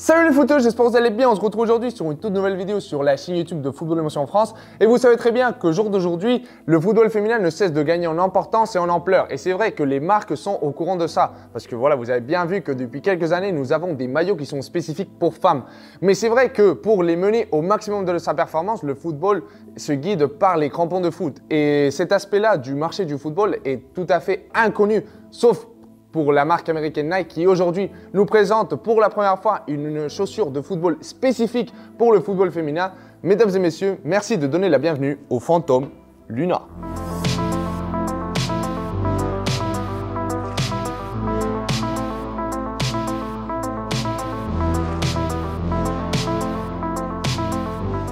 Salut les photos, j'espère que vous allez bien. On se retrouve aujourd'hui sur une toute nouvelle vidéo sur la chaîne YouTube de Football Émotion France. Et vous savez très bien que jour d'aujourd'hui, le football féminin ne cesse de gagner en importance et en ampleur. Et c'est vrai que les marques sont au courant de ça. Parce que voilà, vous avez bien vu que depuis quelques années, nous avons des maillots qui sont spécifiques pour femmes. Mais c'est vrai que pour les mener au maximum de sa performance, le football se guide par les crampons de foot. Et cet aspect-là du marché du football est tout à fait inconnu, sauf pour la marque américaine Nike qui aujourd'hui nous présente pour la première fois une chaussure de football spécifique pour le football féminin. Mesdames et messieurs, merci de donner la bienvenue au fantôme Luna.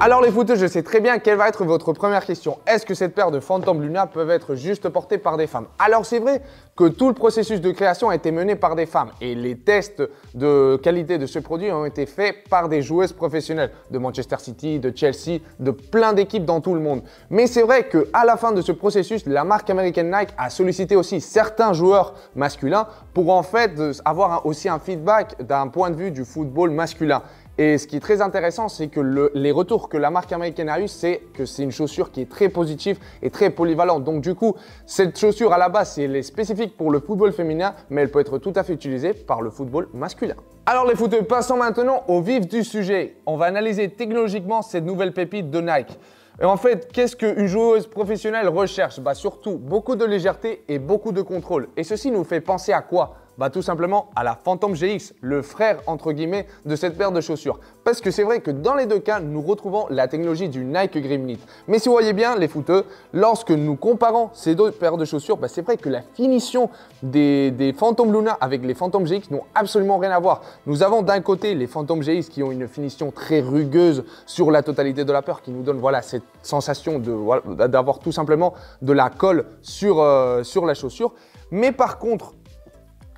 Alors les footeux, je sais très bien quelle va être votre première question. Est-ce que cette paire de Phantom Luna peut être juste portée par des femmes Alors c'est vrai que tout le processus de création a été mené par des femmes et les tests de qualité de ce produit ont été faits par des joueuses professionnelles de Manchester City, de Chelsea, de plein d'équipes dans tout le monde. Mais c'est vrai qu'à la fin de ce processus, la marque américaine Nike a sollicité aussi certains joueurs masculins pour en fait avoir aussi un feedback d'un point de vue du football masculin. Et ce qui est très intéressant, c'est que les retours que la marque américaine a eu, c'est que c'est une chaussure qui est très positive et très polyvalente. Donc du coup, cette chaussure à la base, elle est spécifique pour le football féminin, mais elle peut être tout à fait utilisée par le football masculin. Alors les footeux, passons maintenant au vif du sujet. On va analyser technologiquement cette nouvelle pépite de Nike. Et en fait, qu'est-ce qu'une joueuse professionnelle recherche Bah surtout beaucoup de légèreté et beaucoup de contrôle. Et ceci nous fait penser à quoi bah, tout simplement à la Phantom GX, le frère entre guillemets de cette paire de chaussures. Parce que c'est vrai que dans les deux cas, nous retrouvons la technologie du Nike Grimlit. Mais si vous voyez bien, les fouteux, lorsque nous comparons ces deux paires de chaussures, bah, c'est vrai que la finition des, des Phantom Luna avec les Phantom GX n'ont absolument rien à voir. Nous avons d'un côté les Phantom GX qui ont une finition très rugueuse sur la totalité de la peur, qui nous donne voilà, cette sensation d'avoir tout simplement de la colle sur, euh, sur la chaussure. Mais par contre,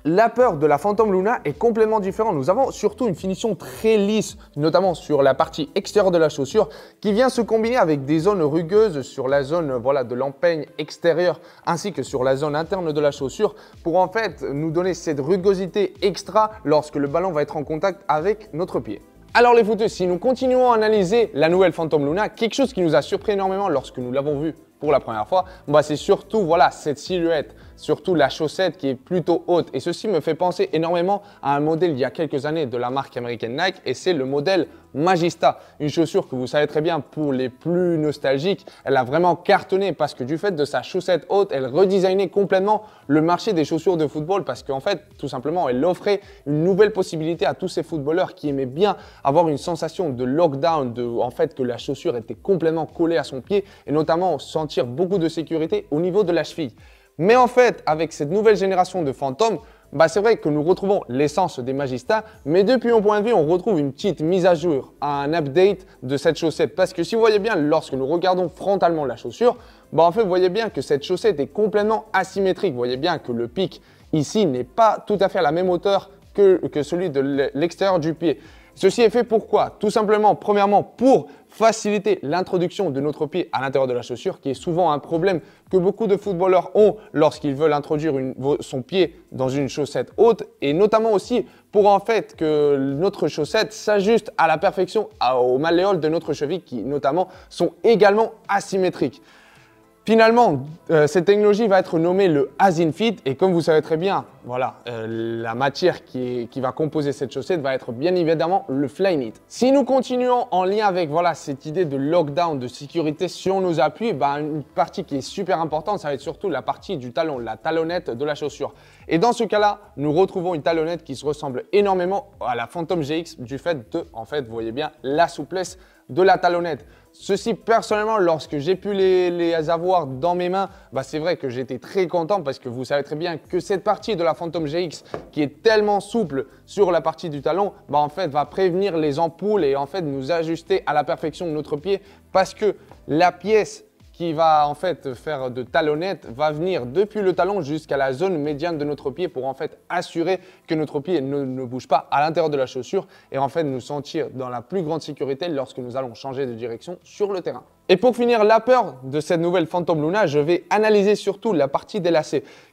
la peur de la Phantom Luna est complètement différente. Nous avons surtout une finition très lisse, notamment sur la partie extérieure de la chaussure, qui vient se combiner avec des zones rugueuses sur la zone voilà, de l'empeigne extérieure, ainsi que sur la zone interne de la chaussure, pour en fait nous donner cette rugosité extra lorsque le ballon va être en contact avec notre pied. Alors les footeurs, si nous continuons à analyser la nouvelle Phantom Luna, quelque chose qui nous a surpris énormément lorsque nous l'avons vue pour la première fois, bah c'est surtout voilà cette silhouette surtout la chaussette qui est plutôt haute. Et ceci me fait penser énormément à un modèle il y a quelques années de la marque américaine Nike et c'est le modèle Magista, une chaussure que vous savez très bien pour les plus nostalgiques, elle a vraiment cartonné parce que du fait de sa chaussette haute, elle redesignait complètement le marché des chaussures de football parce qu'en fait, tout simplement, elle offrait une nouvelle possibilité à tous ces footballeurs qui aimaient bien avoir une sensation de lockdown, de, en fait que la chaussure était complètement collée à son pied et notamment sentir beaucoup de sécurité au niveau de la cheville. Mais en fait, avec cette nouvelle génération de fantômes, bah, c'est vrai que nous retrouvons l'essence des Magista. mais depuis mon point de vue, on retrouve une petite mise à jour, un update de cette chaussette. Parce que si vous voyez bien, lorsque nous regardons frontalement la chaussure, bah, en fait, vous voyez bien que cette chaussette est complètement asymétrique. Vous voyez bien que le pic ici n'est pas tout à fait à la même hauteur que celui de l'extérieur du pied. Ceci est fait pourquoi Tout simplement, premièrement, pour faciliter l'introduction de notre pied à l'intérieur de la chaussure, qui est souvent un problème que beaucoup de footballeurs ont lorsqu'ils veulent introduire son pied dans une chaussette haute, et notamment aussi pour en fait que notre chaussette s'ajuste à la perfection aux malléoles de notre cheville, qui notamment sont également asymétriques. Finalement, euh, cette technologie va être nommée le As-in-Fit et comme vous savez très bien, voilà, euh, la matière qui, va composer cette chaussette va être bien évidemment le Flyknit. Si nous continuons en lien avec voilà, cette idée de lockdown, de sécurité sur nos appuis, bah, une partie qui est super importante, ça va être surtout la partie du talon, la talonnette de la chaussure. Et dans ce cas-là, nous retrouvons une talonnette qui se ressemble énormément à la Phantom GX du fait de, en fait, vous voyez bien, la souplesse de la talonnette. Ceci, personnellement, lorsque j'ai pu les, avoir dans mes mains, bah, c'est vrai que j'étais très content parce que vous savez très bien que cette partie de la Phantom GX qui est tellement souple sur la partie du talon, bah, en fait, va prévenir les ampoules et en fait nous ajuster à la perfection de notre pied parce que la pièce qui va en fait faire de talonnette va venir depuis le talon jusqu'à la zone médiane de notre pied pour en fait assurer que notre pied ne, bouge pas à l'intérieur de la chaussure et en fait nous sentir dans la plus grande sécurité lorsque nous allons changer de direction sur le terrain. Et pour finir la peur de cette nouvelle Phantom Luna, je vais analyser surtout la partie des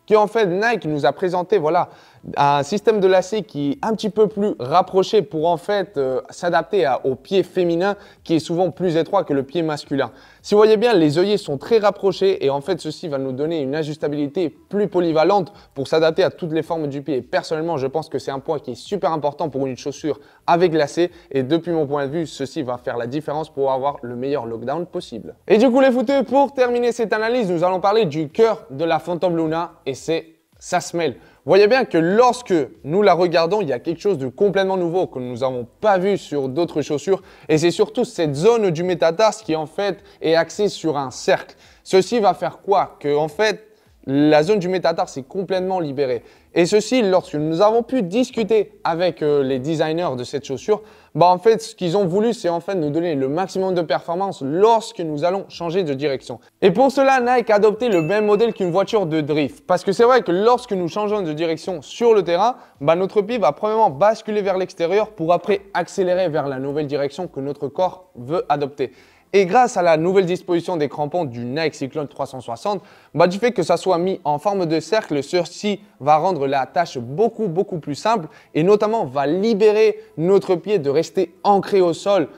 qui en fait Nike nous a présenté voilà un système de lacets qui est un petit peu plus rapproché pour en fait euh, s'adapter au pied féminin qui est souvent plus étroit que le pied masculin. Si vous voyez bien, les œillets sont très rapprochés et en fait ceci va nous donner une ajustabilité plus polyvalente pour s'adapter à toutes les formes du pied. personnellement, je pense que c'est un point qui est super important pour une chaussure avec lacets et depuis mon point de vue, ceci va faire la différence pour avoir le meilleur lockdown possible. Et du coup les fouteux, pour terminer cette analyse, nous allons parler du cœur de la Phantom Luna et c'est ça se mêle. Voyez bien que lorsque nous la regardons, il y a quelque chose de complètement nouveau que nous n'avons pas vu sur d'autres chaussures. Et c'est surtout cette zone du métatarse qui en fait est axée sur un cercle. Ceci va faire quoi Que en fait, la zone du métatarse est complètement libérée. Et ceci, lorsque nous avons pu discuter avec euh, les designers de cette chaussure, bah, en fait, ce qu'ils ont voulu, c'est en fait nous donner le maximum de performance lorsque nous allons changer de direction. Et pour cela, Nike a adopté le même modèle qu'une voiture de drift. Parce que c'est vrai que lorsque nous changeons de direction sur le terrain, bah, notre pied va premièrement basculer vers l'extérieur pour après accélérer vers la nouvelle direction que notre corps veut adopter. Et grâce à la nouvelle disposition des crampons du Nike Cyclone 360, bah, du fait que ça soit mis en forme de cercle, ceci va rendre la tâche beaucoup beaucoup plus simple et notamment va libérer notre pied de rester ancré au sol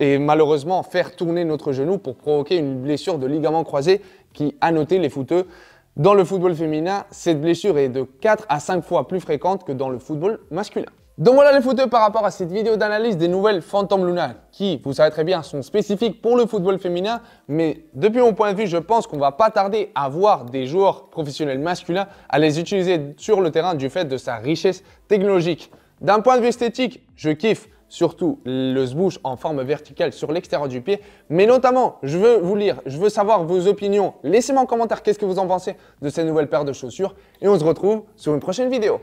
et malheureusement faire tourner notre genou pour provoquer une blessure de ligament croisé qui a noté les footeux. Dans le football féminin, cette blessure est de 4 à 5 fois plus fréquente que dans le football masculin. Donc voilà les photos par rapport à cette vidéo d'analyse des nouvelles Phantom Luna, qui, vous savez très bien, sont spécifiques pour le football féminin, mais depuis mon point de vue, je pense qu'on va pas tarder à voir des joueurs professionnels masculins à les utiliser sur le terrain du fait de sa richesse technologique. D'un point de vue esthétique, je kiffe surtout le sbouche en forme verticale sur l'extérieur du pied. Mais notamment, je veux vous lire, je veux savoir vos opinions. Laissez-moi en commentaire qu'est-ce que vous en pensez de ces nouvelles paires de chaussures. Et on se retrouve sur une prochaine vidéo.